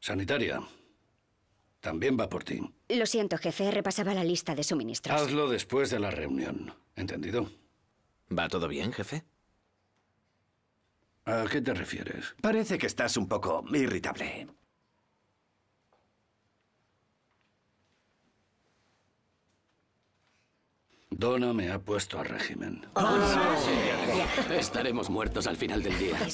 Sanitaria. También va por ti. Lo siento, jefe. Repasaba la lista de suministros. Hazlo después de la reunión. ¿Entendido? ¿Va todo bien, jefe? ¿A qué te refieres? Parece que estás un poco irritable. Donna me ha puesto a régimen. Ah, estaremos muertos al final del día.